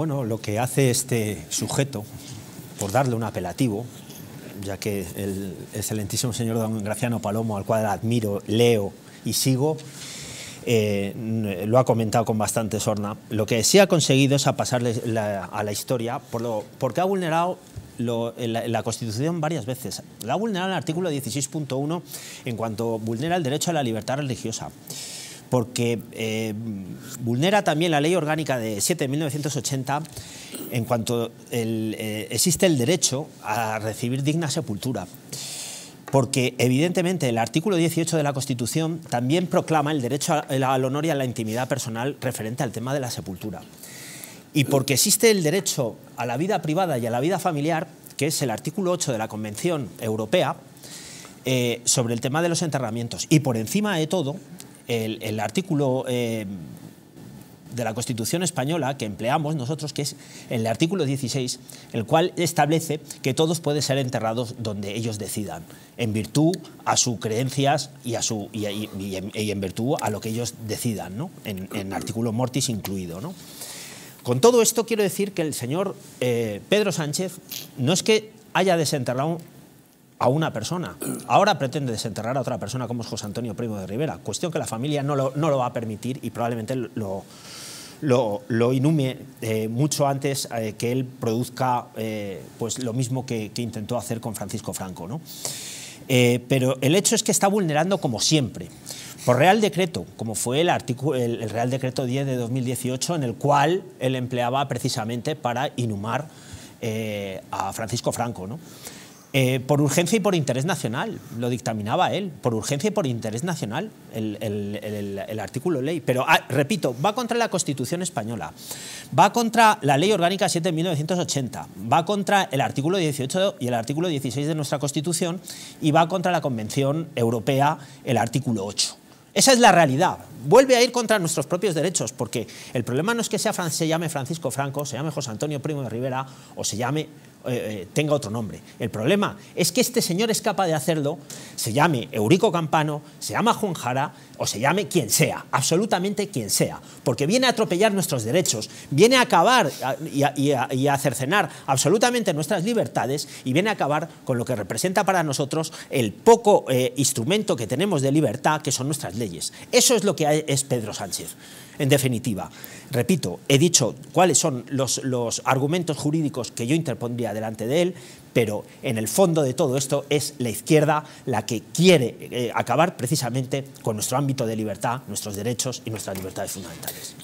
Bueno, lo que hace este sujeto, por darle un apelativo, ya que el excelentísimo señor don Graciano Palomo, al cual admiro, leo y sigo, eh, lo ha comentado con bastante sorna, lo que sí ha conseguido es a pasarle a la historia por lo, porque ha vulnerado la, Constitución varias veces. La ha vulnerado el artículo 16.1 en cuanto vulnera el derecho a la libertad religiosa porque eh, vulnera también la ley orgánica de 7 de 1980 en cuanto eh, existe el derecho a recibir digna sepultura. Porque evidentemente el artículo 18 de la Constitución también proclama el derecho al honor y a la intimidad personal referente al tema de la sepultura. Y porque existe el derecho a la vida privada y a la vida familiar, que es el artículo 8 de la Convención Europea, eh, sobre el tema de los enterramientos. Y por encima de todo, el, artículo eh, de la Constitución española que empleamos nosotros, que es el artículo 16, el cual establece que todos pueden ser enterrados donde ellos decidan, en virtud a sus creencias y, a su, y, en, virtud a lo que ellos decidan, ¿no? en, artículo mortis incluido. ¿no? Con todo esto quiero decir que el señor eh, Pedro Sánchez no es que haya desenterrado a una persona. Ahora pretende desenterrar a otra persona como es José Antonio Primo de Rivera, cuestión que la familia no lo, va a permitir y probablemente lo, lo, eh, mucho antes eh, que él produzca eh, pues lo mismo que, intentó hacer con Francisco Franco. ¿no? pero el hecho es que está vulnerando como siempre. Por Real Decreto, como fue el, el Real Decreto 10 de 2018, en el cual él empleaba precisamente para inhumar a Francisco Franco. ¿no? Eh, por urgencia y por interés nacional, lo dictaminaba él, por urgencia y por interés nacional, el, artículo ley. Pero, ah, repito, va contra la Constitución española, va contra la Ley Orgánica 7 de 1980, va contra el artículo 18 y el artículo 16 de nuestra Constitución y va contra la Convención Europea, el artículo 8. Esa es la realidad vuelve a ir contra nuestros propios derechos, porque el problema no es que sea, se llame Francisco Franco, se llame José Antonio Primo de Rivera o se llame eh, eh, tenga otro nombre. El problema es que este señor es capaz de hacerlo, se llame Eurico Campano, se llama Juan Jara o se llame quien sea, absolutamente quien sea, porque viene a atropellar nuestros derechos, viene a acabar y a, cercenar absolutamente nuestras libertades y viene a acabar con lo que representa para nosotros el poco eh, instrumento que tenemos de libertad, que son nuestras leyes. Eso es lo que ha eh, es Pedro Sánchez. En definitiva, repito, he dicho cuáles son los, los, argumentos jurídicos que yo interpondría delante de él, pero en el fondo de todo esto es la izquierda la que quiere eh, acabar precisamente con nuestro ámbito de libertad, nuestros derechos y nuestras libertades fundamentales.